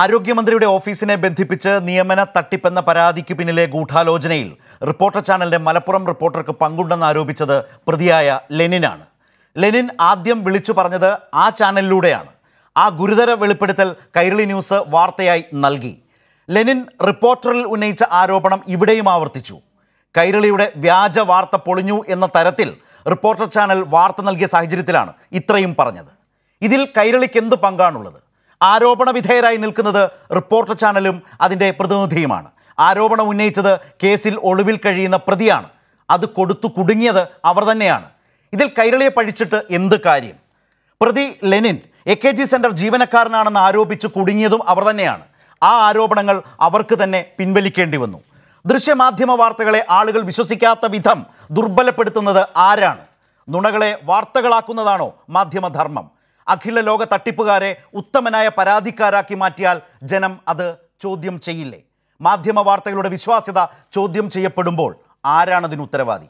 ആരോഗ്യമന്ത്രിയുടെ ഓഫീസിനെ ബന്ധിപ്പിച്ച് നിയമന തട്ടിപ്പെന്ന പരാതിക്ക് പിന്നിലെ ഗൂഢാലോചനയിൽ റിപ്പോർട്ടർ ചാനലിൻ്റെ മലപ്പുറം റിപ്പോർട്ടർക്ക് പങ്കുണ്ടെന്ന് ആരോപിച്ചത് പ്രതിയായ ലെനിനാണ് ലെനിൻ ആദ്യം വിളിച്ചു പറഞ്ഞത് ആ ചാനലിലൂടെയാണ് ആ ഗുരുതര വെളിപ്പെടുത്തൽ കൈരളി ന്യൂസ് വാർത്തയായി നൽകി ലെനിൻ റിപ്പോർട്ടറിൽ ഉന്നയിച്ച ആരോപണം ഇവിടെയും ആവർത്തിച്ചു കൈരളിയുടെ വ്യാജ വാർത്ത പൊളിഞ്ഞു എന്ന തരത്തിൽ റിപ്പോർട്ടർ ചാനൽ വാർത്ത നൽകിയ സാഹചര്യത്തിലാണ് ഇത്രയും പറഞ്ഞത് ഇതിൽ കൈരളിക്ക് എന്ത് പങ്കാണുള്ളത് ആരോപണ വിധേയരായി നിൽക്കുന്നത് റിപ്പോർട്ടർ ചാനലും അതിൻ്റെ പ്രതിനിധിയുമാണ് ആരോപണം ഉന്നയിച്ചത് കേസിൽ ഒളിവിൽ കഴിയുന്ന പ്രതിയാണ് അത് കൊടുത്തു കുടുങ്ങിയത് അവർ തന്നെയാണ് ഇതിൽ കൈരളിയെ പഴിച്ചിട്ട് എന്ത് കാര്യം പ്രതി Lenin A K G centre ജീവനക്കാരനാണെന്ന് ആരോപിച്ച് കുടുങ്ങിയതും അവർ തന്നെയാണ് ആ ആരോപണങ്ങൾ അവർക്ക് തന്നെ പിൻവലിക്കേണ്ടി വന്നു ദൃശ്യമാധ്യമ വാർത്തകളെ ആളുകൾ വിശ്വസിക്കാത്ത വിധം ദുർബലപ്പെടുത്തുന്നത് ആരാണ് നുണകളെ വാർത്തകളാക്കുന്നതാണോ മാധ്യമധർമ്മം അഖില ലോക തട്ടിപ്പുകാരെ ഉത്തമനായ പരാതിക്കാരാക്കി മാറ്റിയാൽ ജനം അത് ചോദ്യം ചെയ്യില്ലേ മാധ്യമ വാർത്തകളുടെ വിശ്വാസ്യത ചോദ്യം ചെയ്യപ്പെടുമ്പോൾ ആരാണതിന് ഉത്തരവാദി